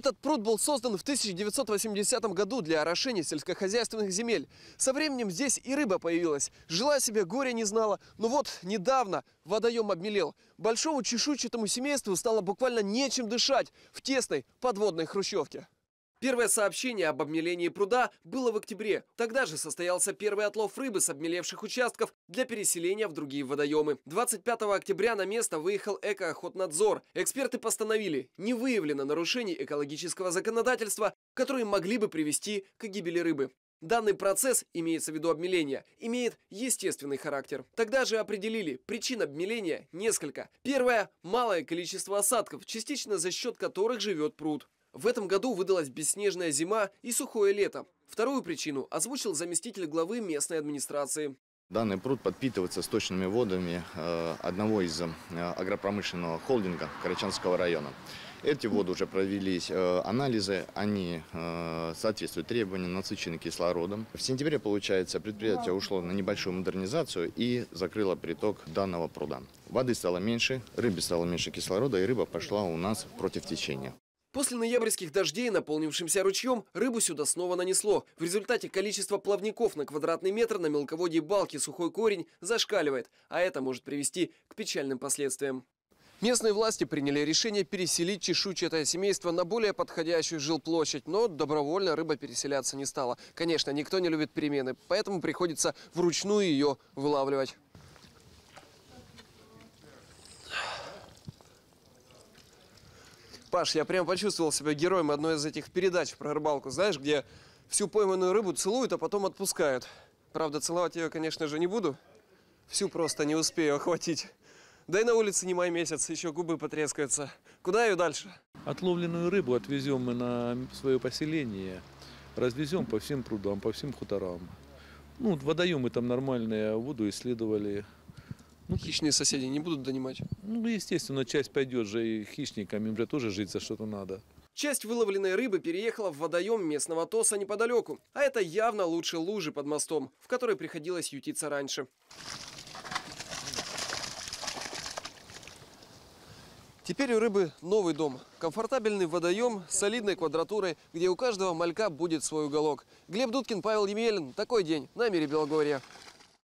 Этот пруд был создан в 1980 году для орошения сельскохозяйственных земель. Со временем здесь и рыба появилась. Жила себе, горя не знала. Но вот недавно водоем обмелел. Большому чешуйчатому семейству стало буквально нечем дышать в тесной подводной хрущевке. Первое сообщение об обмелении пруда было в октябре. Тогда же состоялся первый отлов рыбы с обмелевших участков для переселения в другие водоемы. 25 октября на место выехал экоохотнадзор. Эксперты постановили, не выявлено нарушений экологического законодательства, которые могли бы привести к гибели рыбы. Данный процесс, имеется в виду обмеление, имеет естественный характер. Тогда же определили, причин обмеления несколько. Первое – малое количество осадков, частично за счет которых живет пруд. В этом году выдалась бесснежная зима и сухое лето. Вторую причину озвучил заместитель главы местной администрации. Данный пруд подпитывается сточными водами э, одного из э, агропромышленного холдинга Карачанского района. Эти воды уже провелись э, анализы, они соответствуют требованиям, насыщены кислородом. В сентябре, получается, предприятие ушло на небольшую модернизацию и закрыло приток данного пруда. Воды стало меньше, рыбе стало меньше кислорода, и рыба пошла у нас против течения. После ноябрьских дождей, наполнившимся ручьем, рыбу сюда снова нанесло. В результате количество плавников на квадратный метр на мелководье балки сухой корень зашкаливает, а это может привести к печальным последствиям. Местные власти приняли решение переселить чешуйчатое семейство на более подходящую жилплощадь, но добровольно рыба переселяться не стала. Конечно, никто не любит перемены, поэтому приходится вручную ее вылавливать. Паш, я прям почувствовал себя героем одной из этих передач про рыбалку, знаешь, где всю пойманную рыбу целуют, а потом отпускают. Правда, целовать ее, конечно же, не буду. Всю просто не успею охватить. Да и на улице не май месяц, еще губы потрескаются. Куда ее дальше? Отловленную рыбу отвезем мы на свое поселение, развезем по всем прудам, по всем хуторам. Ну, водоемы там нормальные, а воду исследовали, ну, хищные соседи не будут донимать? Ну, естественно, часть пойдет же и хищникам, им же тоже жить за что-то надо. Часть выловленной рыбы переехала в водоем местного ТОСа неподалеку. А это явно лучше лужи под мостом, в которой приходилось ютиться раньше. Теперь у рыбы новый дом. Комфортабельный водоем с солидной квадратурой, где у каждого малька будет свой уголок. Глеб Дудкин, Павел Емелин. Такой день на мире Белогорья.